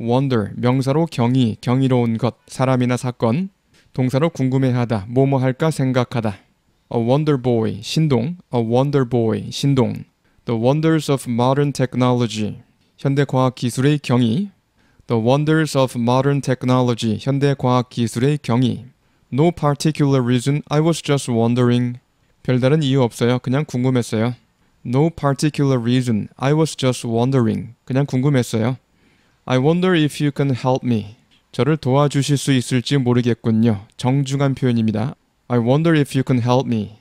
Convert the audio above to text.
wonder 명사로 경이, 경이로운 것, 사람이나 사건, 동사로 궁금해하다, 뭐뭐 할까 생각하다. A wonder boy 신동, a wonder boy 신동. The wonders of modern technology 현대 과학 기술의 경이. The wonders of modern technology 현대 과학 기술의 경이. No particular reason. I was just wondering. 별다른 이유 없어요. 그냥 궁금했어요. No particular reason. I was just wondering. 그냥 궁금했어요. I wonder if you can help me. 저를 도와주실 수 있을지 모르겠군요. 정중한 표현입니다. I wonder if you can help me.